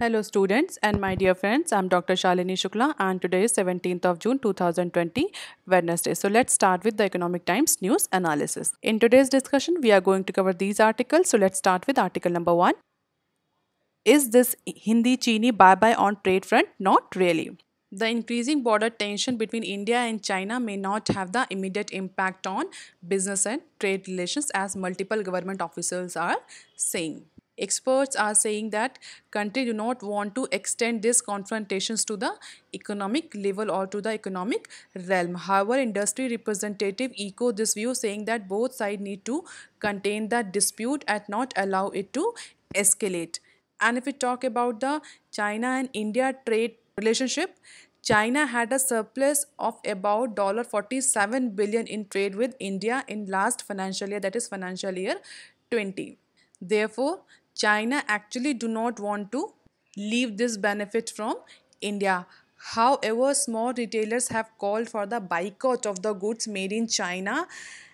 Hello students and my dear friends, I'm Dr. Shalini Shukla and today is 17th of June 2020, Wednesday. So let's start with the Economic Times news analysis. In today's discussion, we are going to cover these articles. So let's start with article number one. Is this Hindi Chini bye-bye on trade front? Not really. The increasing border tension between India and China may not have the immediate impact on business and trade relations as multiple government officials are saying. Experts are saying that country do not want to extend these confrontations to the economic level or to the economic realm. However, industry representative echo this view saying that both sides need to contain that dispute and not allow it to escalate. And if we talk about the China and India trade relationship, China had a surplus of about $47 billion in trade with India in last financial year, that is financial year 20. Therefore, China actually do not want to leave this benefit from India. However, small retailers have called for the boycott of the goods made in China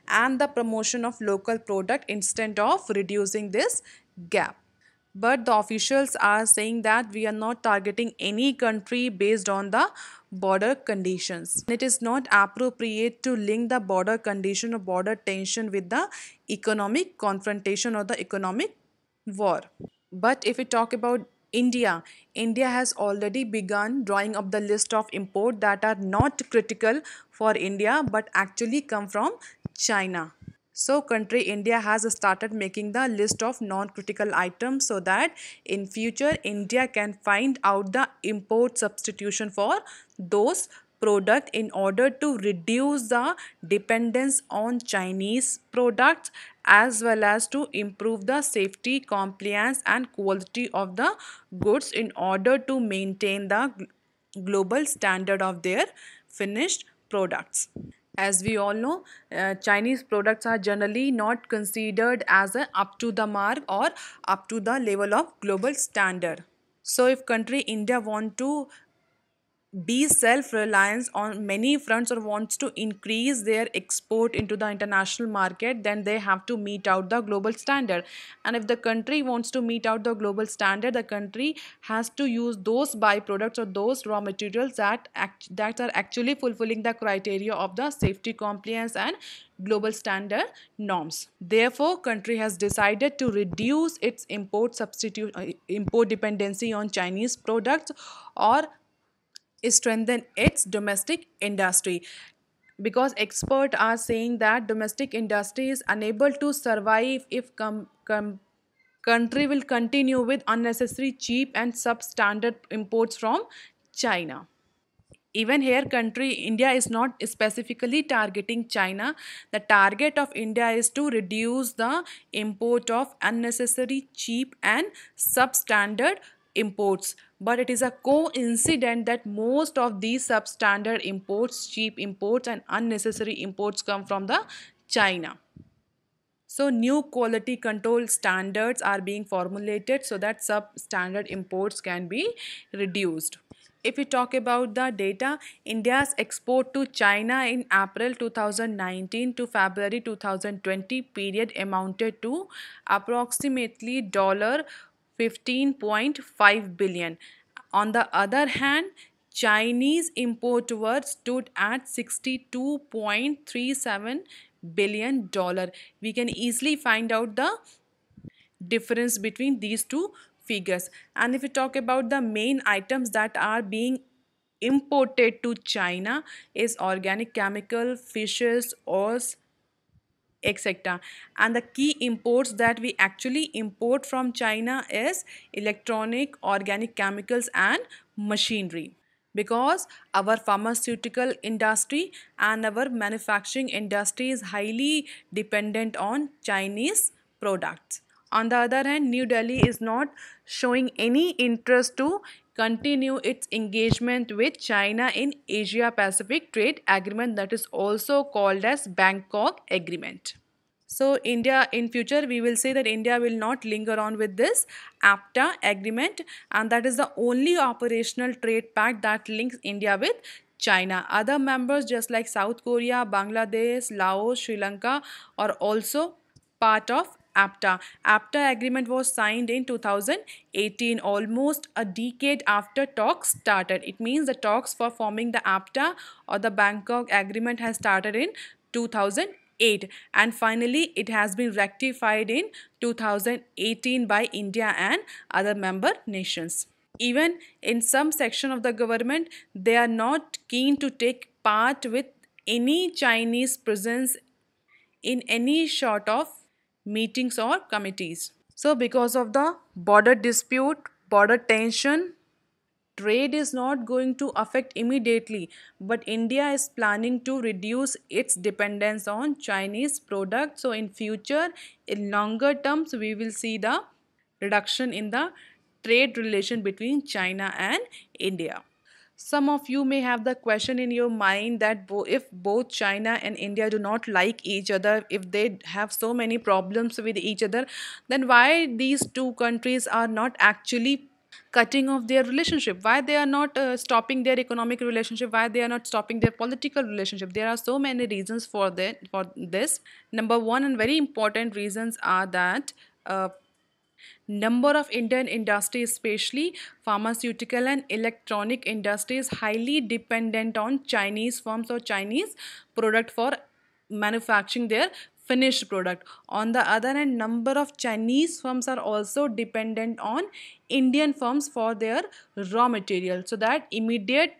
and the promotion of local product instead of reducing this gap. But the officials are saying that we are not targeting any country based on the border conditions. It is not appropriate to link the border condition or border tension with the economic confrontation or the economic war. But if we talk about India, India has already begun drawing up the list of import that are not critical for India but actually come from China. So country India has started making the list of non-critical items so that in future India can find out the import substitution for those product in order to reduce the dependence on Chinese products as well as to improve the safety, compliance and quality of the goods in order to maintain the global standard of their finished products. As we all know, uh, Chinese products are generally not considered as a up to the mark or up to the level of global standard. So if country India want to be self-reliant on many fronts or wants to increase their export into the international market then they have to meet out the global standard and if the country wants to meet out the global standard the country has to use those byproducts or those raw materials that act, that are actually fulfilling the criteria of the safety compliance and global standard norms therefore country has decided to reduce its import substitute uh, import dependency on chinese products or strengthen its domestic industry because experts are saying that domestic industry is unable to survive if com-, com country will continue with unnecessary cheap and substandard imports from china even here country india is not specifically targeting china the target of india is to reduce the import of unnecessary cheap and substandard imports but it is a coincidence that most of these substandard imports cheap imports and unnecessary imports come from the china so new quality control standards are being formulated so that substandard imports can be reduced if we talk about the data, India's export to China in April 2019 to February 2020 period amounted to approximately dollar 15.5 billion. On the other hand, Chinese import worth stood at 62.37 billion dollar. We can easily find out the difference between these two figures. And if we talk about the main items that are being imported to China is organic chemical, fishes, oils, etc and the key imports that we actually import from China is electronic organic chemicals and machinery because our pharmaceutical industry and our manufacturing industry is highly dependent on Chinese products on the other hand, New Delhi is not showing any interest to continue its engagement with China in Asia Pacific Trade Agreement that is also called as Bangkok Agreement. So India in future we will say that India will not linger on with this APTA agreement and that is the only operational trade pact that links India with China. Other members just like South Korea, Bangladesh, Laos, Sri Lanka are also part of APTA. APTA agreement was signed in 2018, almost a decade after talks started. It means the talks for forming the APTA or the Bangkok agreement has started in 2008, and finally it has been rectified in 2018 by India and other member nations. Even in some section of the government, they are not keen to take part with any Chinese presence in any sort of meetings or committees. So because of the border dispute, border tension, trade is not going to affect immediately but India is planning to reduce its dependence on Chinese products. So in future in longer terms we will see the reduction in the trade relation between China and India some of you may have the question in your mind that bo if both china and india do not like each other if they have so many problems with each other then why these two countries are not actually cutting off their relationship why they are not uh, stopping their economic relationship why they are not stopping their political relationship there are so many reasons for that for this number one and very important reasons are that uh, Number of Indian industries, especially pharmaceutical and electronic industries, highly dependent on Chinese firms or Chinese product for manufacturing their finished product. On the other hand, number of Chinese firms are also dependent on Indian firms for their raw material. So that immediate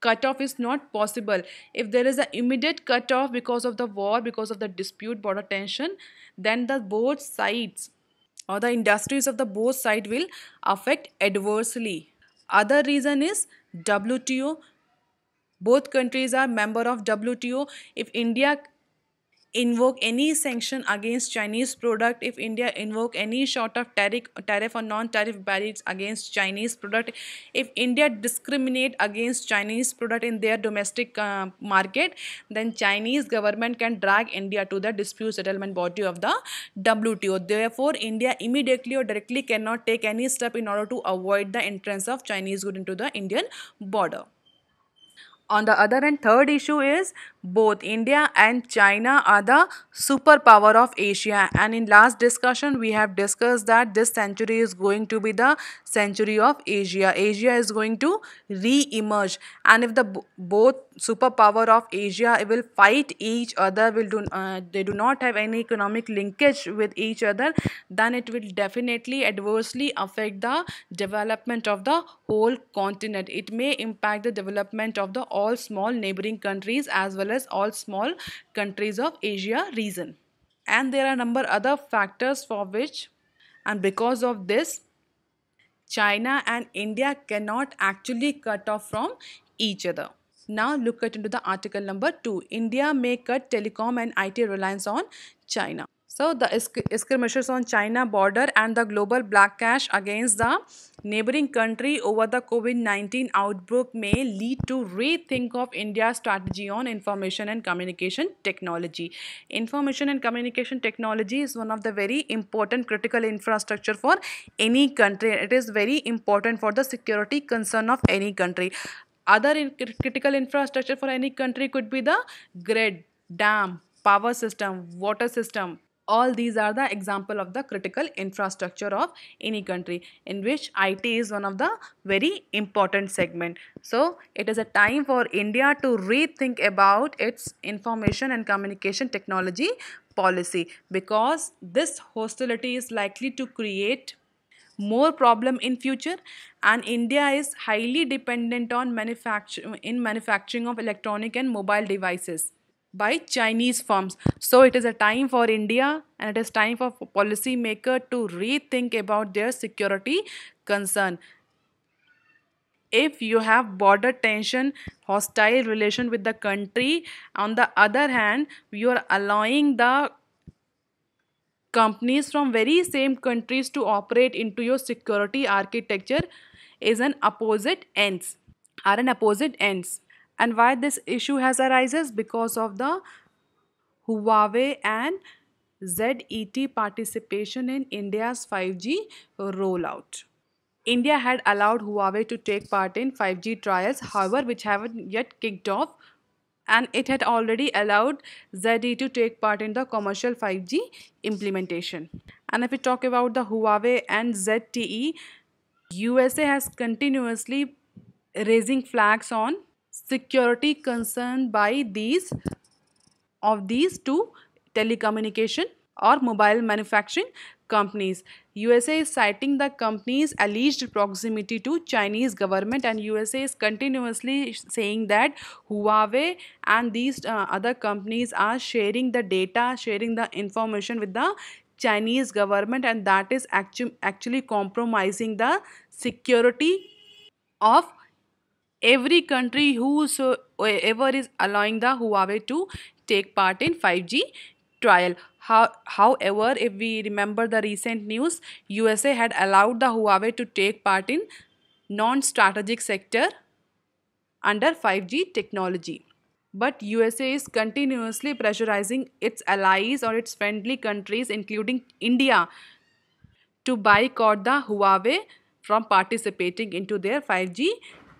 cutoff is not possible. If there is an immediate cutoff because of the war, because of the dispute, border tension, then the both sides or the industries of the both side will affect adversely. Other reason is WTO. Both countries are member of WTO. If India invoke any sanction against Chinese product if India invoke any sort of tariff, tariff or non-tariff barriers against Chinese product if India discriminate against Chinese product in their domestic uh, market then Chinese government can drag India to the dispute settlement body of the WTO therefore India immediately or directly cannot take any step in order to avoid the entrance of Chinese good into the Indian border on the other hand third issue is both India and China are the superpower of Asia and in last discussion we have discussed that this century is going to be the century of Asia. Asia is going to re-emerge and if the both superpower of Asia will fight each other will do uh, they do not have any economic linkage with each other then it will definitely adversely affect the development of the whole continent. It may impact the development of the all small neighboring countries as well well as all small countries of Asia region. And there are number other factors for which and because of this China and India cannot actually cut off from each other. Now look at into the article number 2. India may cut telecom and IT reliance on China. So the skirmishes on China border and the global black cash against the neighboring country over the COVID-19 outbreak may lead to rethink of India's strategy on information and communication technology. Information and communication technology is one of the very important critical infrastructure for any country. It is very important for the security concern of any country. Other in critical infrastructure for any country could be the grid, dam, power system, water system, all these are the example of the critical infrastructure of any country in which IT is one of the very important segment. So it is a time for India to rethink about its information and communication technology policy because this hostility is likely to create more problem in future and India is highly dependent on manufacture in manufacturing of electronic and mobile devices by Chinese firms. So it is a time for India and it is time for maker to rethink about their security concern. If you have border tension, hostile relation with the country, on the other hand, you are allowing the companies from very same countries to operate into your security architecture is an opposite ends are an opposite ends and why this issue has arises because of the Huawei and ZET participation in India's 5G rollout. India had allowed Huawei to take part in 5G trials, however, which haven't yet kicked off, and it had already allowed ZTE to take part in the commercial 5G implementation. And if we talk about the Huawei and ZTE, USA has continuously raising flags on security concern by these of these two telecommunication or mobile manufacturing companies. USA is citing the company's alleged proximity to Chinese government and USA is continuously saying that Huawei and these uh, other companies are sharing the data, sharing the information with the Chinese government and that is actu actually compromising the security of every country whosoever is allowing the Huawei to take part in 5G trial. How, however, if we remember the recent news, USA had allowed the Huawei to take part in non-strategic sector under 5G technology. But USA is continuously pressurizing its allies or its friendly countries including India to boycott the Huawei from participating into their 5G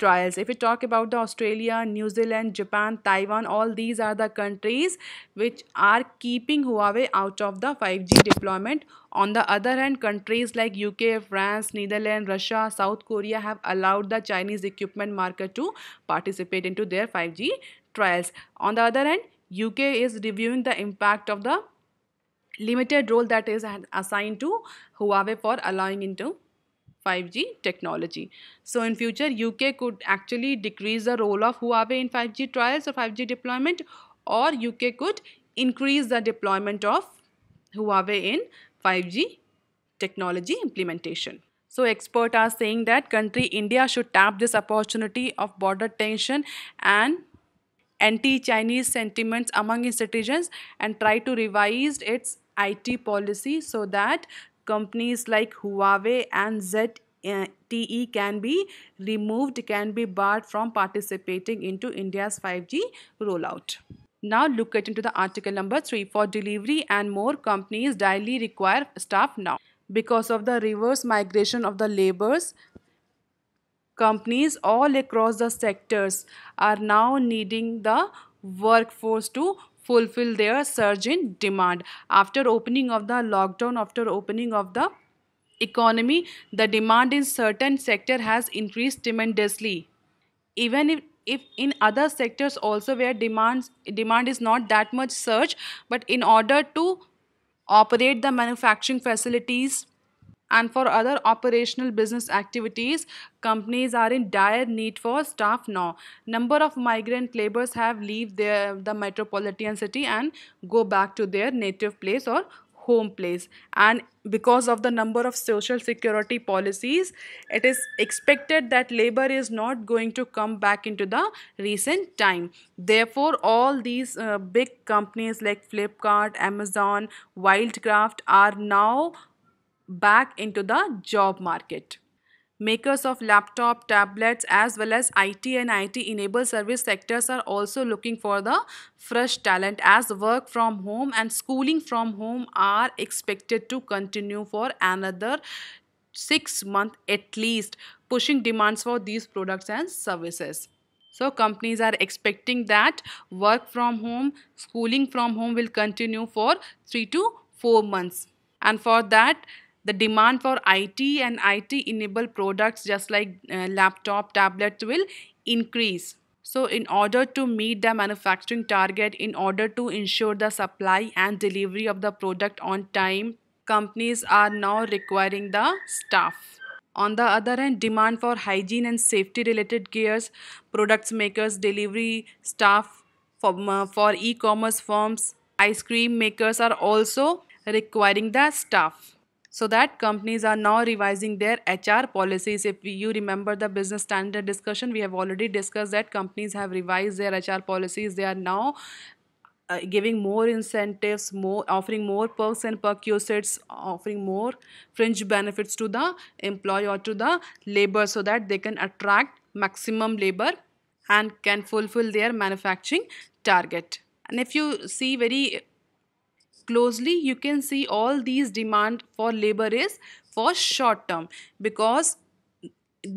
trials. If we talk about the Australia, New Zealand, Japan, Taiwan, all these are the countries which are keeping Huawei out of the 5G deployment. On the other hand, countries like UK, France, Netherlands, Russia, South Korea have allowed the Chinese equipment market to participate into their 5G trials. On the other hand, UK is reviewing the impact of the limited role that is assigned to Huawei for allowing into 5G technology. So in future, UK could actually decrease the role of Huawei in 5G trials or 5G deployment or UK could increase the deployment of Huawei in 5G technology implementation. So experts are saying that country India should tap this opportunity of border tension and anti-Chinese sentiments among its citizens and try to revise its IT policy so that companies like Huawei and ZTE can be removed, can be barred from participating into India's 5G rollout. Now look at into the article number 3 for delivery and more companies daily require staff now. Because of the reverse migration of the labors, companies all across the sectors are now needing the workforce to fulfill their surge in demand. After opening of the lockdown, after opening of the economy, the demand in certain sector has increased tremendously. Even if if in other sectors also where demands demand is not that much surge but in order to operate the manufacturing facilities and for other operational business activities companies are in dire need for staff now number of migrant laborers have leave their the metropolitan city and go back to their native place or home place and because of the number of social security policies it is expected that labor is not going to come back into the recent time therefore all these uh, big companies like flipkart amazon wildcraft are now back into the job market. Makers of laptop, tablets as well as IT and IT enabled service sectors are also looking for the fresh talent as work from home and schooling from home are expected to continue for another 6 months at least pushing demands for these products and services. So companies are expecting that work from home, schooling from home will continue for 3 to 4 months. And for that, the demand for IT and IT enabled products just like uh, laptop tablets will increase so in order to meet the manufacturing target in order to ensure the supply and delivery of the product on time companies are now requiring the staff on the other hand, demand for hygiene and safety related gears, products makers, delivery staff for, uh, for e-commerce firms, ice cream makers are also requiring the staff so that companies are now revising their hr policies if you remember the business standard discussion we have already discussed that companies have revised their hr policies they are now uh, giving more incentives more offering more perks and perquisites offering more fringe benefits to the employee or to the labor so that they can attract maximum labor and can fulfill their manufacturing target and if you see very closely you can see all these demand for labor is for short term because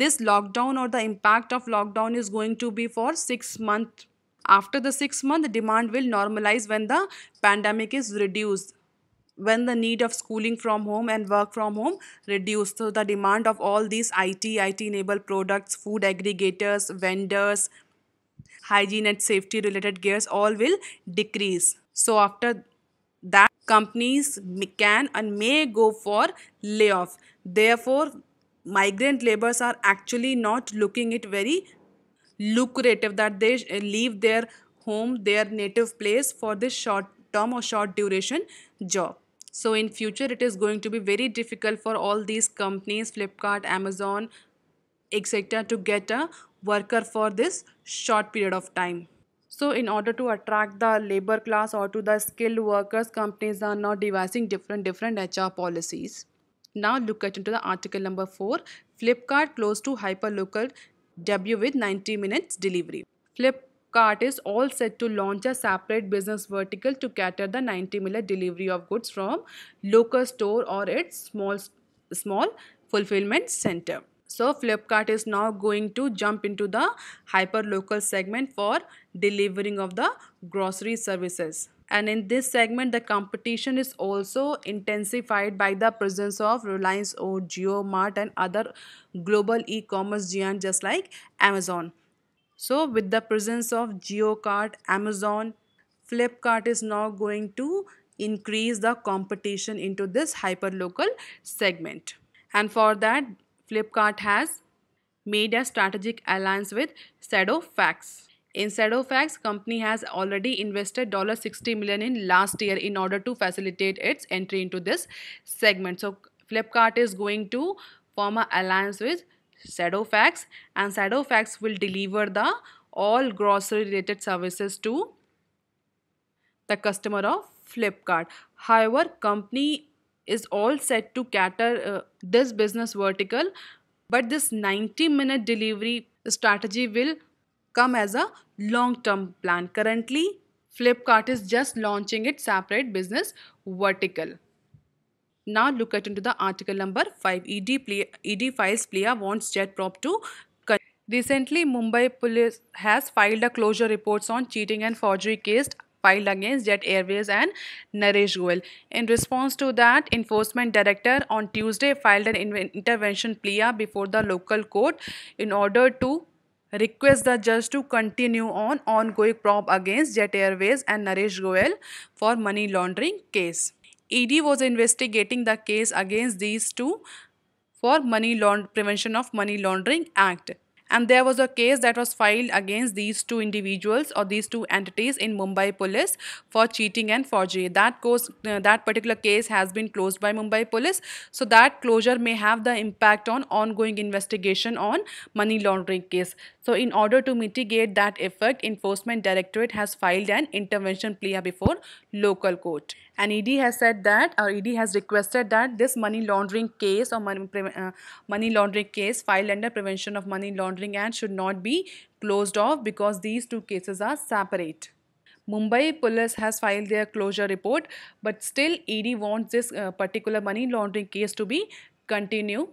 this lockdown or the impact of lockdown is going to be for 6 months. after the 6 month the demand will normalize when the pandemic is reduced when the need of schooling from home and work from home reduced so the demand of all these IT IT enabled products food aggregators vendors hygiene and safety related gears all will decrease so after that companies can and may go for layoff. Therefore, migrant laborers are actually not looking it very lucrative that they leave their home, their native place for this short term or short duration job. So in future, it is going to be very difficult for all these companies, Flipkart, Amazon, etc. to get a worker for this short period of time. So in order to attract the labor class or to the skilled workers, companies are now devising different different HR policies. Now look at into the article number 4, Flipkart close to hyperlocal debut with 90 minutes delivery. Flipkart is all set to launch a separate business vertical to cater the 90 minute delivery of goods from local store or its small small fulfillment center. So Flipkart is now going to jump into the hyperlocal segment for delivering of the grocery services. And in this segment, the competition is also intensified by the presence of Reliance or GeoMart and other global e-commerce giant just like Amazon. So with the presence of GeoCart, Amazon, Flipkart is now going to increase the competition into this hyperlocal segment. And for that, Flipkart has made a strategic alliance with Sadofax. In Sadofax, company has already invested $60 million in last year in order to facilitate its entry into this segment. So Flipkart is going to form an alliance with Sadofax and Sadofax will deliver the all grocery related services to the customer of Flipkart. However, company is all set to cater uh, this business vertical but this 90 minute delivery strategy will come as a long term plan currently flipkart is just launching its separate business vertical now look at into the article number 5 ed play, ed files wants jet prop to Recently, Mumbai police has filed a closure reports on cheating and forgery case filed against Jet Airways and Naresh Goel. In response to that, enforcement director on Tuesday filed an intervention plea before the local court in order to request the judge to continue on ongoing probe against Jet Airways and Naresh Goel for money laundering case. ED was investigating the case against these two for money laund- prevention of money laundering act and there was a case that was filed against these two individuals or these two entities in Mumbai police for cheating and forgery. That cause, uh, that particular case has been closed by Mumbai police. So that closure may have the impact on ongoing investigation on money laundering case. So in order to mitigate that effect, Enforcement Directorate has filed an intervention plea before local court. And ED has said that, or ED has requested that this money laundering case or money, uh, money laundering case filed under Prevention of Money Laundering Act should not be closed off because these two cases are separate. Mumbai police has filed their closure report, but still ED wants this uh, particular money laundering case to be continue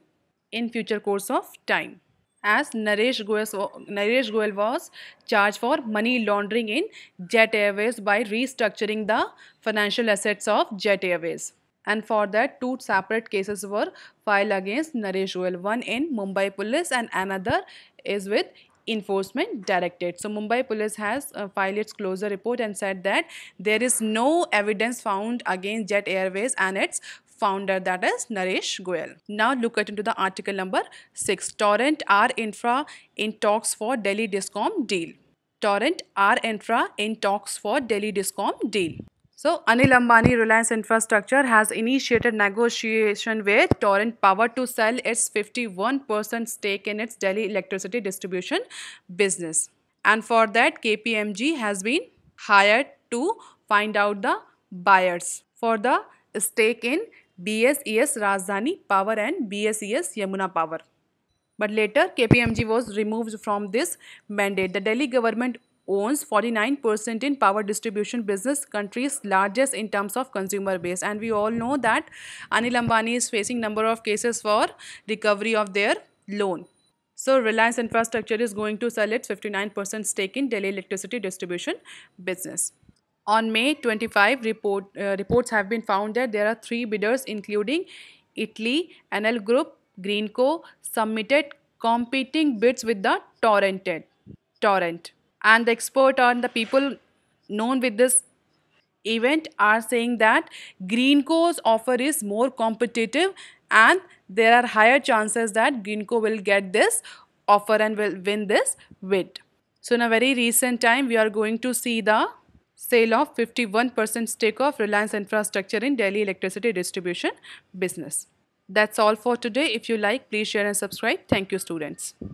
in future course of time as Naresh Goel, Naresh Goyal was charged for money laundering in Jet Airways by restructuring the financial assets of Jet Airways. And for that, two separate cases were filed against Naresh Goel, one in Mumbai Police and another is with enforcement directed. So Mumbai police has uh, filed its closure report and said that there is no evidence found against Jet Airways and its founder that is Naresh Goyal. Now look at into the article number 6 Torrent R Infra in talks for Delhi Discom deal. Torrent R Infra in talks for Delhi Discom deal. So Anil Ambani Reliance Infrastructure has initiated negotiation with Torrent Power to sell its 51% stake in its Delhi electricity distribution business. And for that KPMG has been hired to find out the buyers for the stake in BSES Rajdhani Power and BSES Yamuna Power. But later KPMG was removed from this mandate. The Delhi government owns 49% in power distribution business, country's largest in terms of consumer base. And we all know that Anil Ambani is facing number of cases for recovery of their loan. So Reliance Infrastructure is going to sell its 59% stake in Delhi electricity distribution business. On May 25, report, uh, reports have been found that there are three bidders including Italy, NL Group, Greenco submitted competing bids with the torrented, torrent. And the expert on the people known with this event are saying that Greenco's offer is more competitive and there are higher chances that Greenco will get this offer and will win this bid. So in a very recent time, we are going to see the sale of 51% stake of Reliance Infrastructure in Delhi Electricity Distribution business. That's all for today. If you like, please share and subscribe. Thank you, students.